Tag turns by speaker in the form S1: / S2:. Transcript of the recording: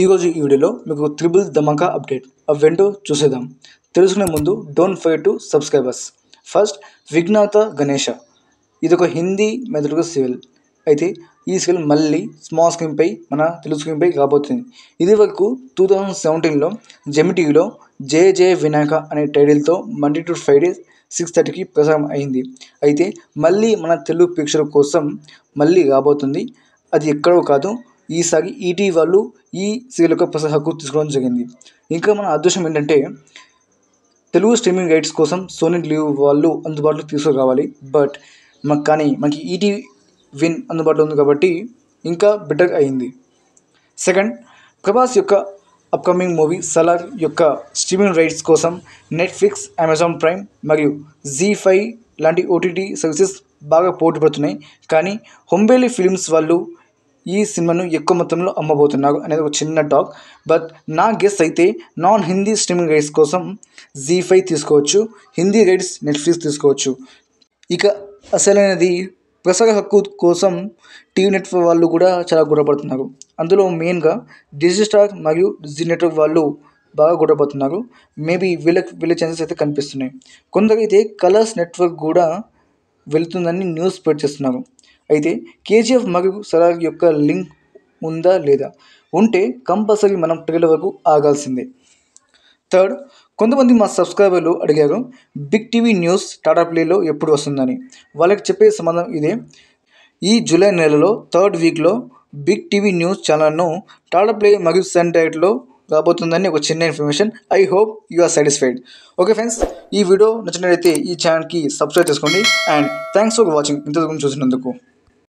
S1: ఈరోజు ఈ వీడియోలో మీకు త్రిబుల్ ధమాకా అప్డేట్ అవేంటో చూసేద్దాం తెలుసుకునే ముందు don't fight to subscribers first Vighnatha Ganesha ఇది ఒక హిందీ మెదడుకు సివిల్ అయితే ఈ సివిల్ మళ్ళీ స్మాల్ స్క్రీన్పై మన తెలుగు స్క్రీన్పై కాబోతుంది ఇది వరకు టూ థౌజండ్ సెవెంటీన్లో జెమిటీలో జే జే వినాయక అనే టైటిల్తో మండే టు ఫ్రైడే సిక్స్ థర్టీకి ప్రసారం అయింది అయితే మళ్ళీ మన తెలుగు పిక్చర్ కోసం మళ్ళీ రాబోతుంది అది ఎక్కడో కాదు ఈసారి ఈటీ వాళ్ళు ఈ సీరియల్ యొక్క ప్రసార హక్కు తీసుకోవడం జరిగింది ఇంకా మన అదృష్టం ఏంటంటే తెలుగు స్ట్రీమింగ్ రైట్స్ కోసం సోనీ లీవ్ వాళ్ళు అందుబాటులో తీసుకురావాలి బట్ మాకు కానీ మనకి ఈటీ విన్ అందుబాటులో ఉంది కాబట్టి ఇంకా బెటర్ అయింది సెకండ్ ప్రభాస్ యొక్క అప్కమింగ్ మూవీ సలార్ యొక్క స్ట్రీమింగ్ రైట్స్ కోసం నెట్ఫ్లిక్స్ అమెజాన్ ప్రైమ్ మరియు జీ ఫైవ్ లాంటి ఓటీటీ సర్వీసెస్ బాగా పోటీ పడుతున్నాయి కానీ హొంబేలి ఫిలిమ్స్ వాళ్ళు ఈ సినిమాను ఎక్కువ మొత్తంలో అమ్మబోతున్నారు అనేది ఒక చిన్న టాక్ బట్ నా గెస్ అయితే నాన్ హిందీ స్ట్రీమింగ్ రైట్స్ కోసం జీ ఫైవ్ తీసుకోవచ్చు హిందీ రైట్స్ నెట్ఫ్లిక్స్ తీసుకోవచ్చు ఇక అసలైనది ప్రసార హక్కు కోసం టీవీ నెట్వర్క్ వాళ్ళు కూడా చాలా గొడవపడుతున్నారు అందులో మెయిన్గా డిజిటల్ స్టార్ మరియు జీ నెట్వర్క్ వాళ్ళు బాగా గొడవపడుతున్నారు మేబీ వీళ్ళకి వీళ్ళ ఛాన్సెస్ అయితే కనిపిస్తున్నాయి కొందరైతే కలర్స్ నెట్వర్క్ కూడా వెళుతుందని న్యూస్ స్ప్రెడ్ చేస్తున్నారు అయితే కేజీఎఫ్ మరియు సరాగ్ యొక్క లింక్ ఉందా లేదా ఉంటే కంపల్సరీ మనం ట్రైలర్ వరకు ఆగాల్సిందే థర్డ్ కొంతమంది మా సబ్స్క్రైబర్లు అడిగారు బిగ్ టీవీ న్యూస్ టాటా ప్లేలో ఎప్పుడు వస్తుందని వాళ్ళకి చెప్పే సంబంధం ఇదే ఈ జూలై నెలలో థర్డ్ వీక్లో బిగ్ టీవీ న్యూస్ ఛానల్ను టాటా ప్లే మరియు సన్ డైట్లో రాబోతుందని ఒక చిన్న information I hope you are satisfied okay friends ఈ వీడియో నచ్చినట్లయితే ఈ ఛానల్కి సబ్స్క్రైబ్ చేసుకోండి అండ్ థ్యాంక్స్ ఫర్ వాచింగ్ ఇంతకు చూసినందుకు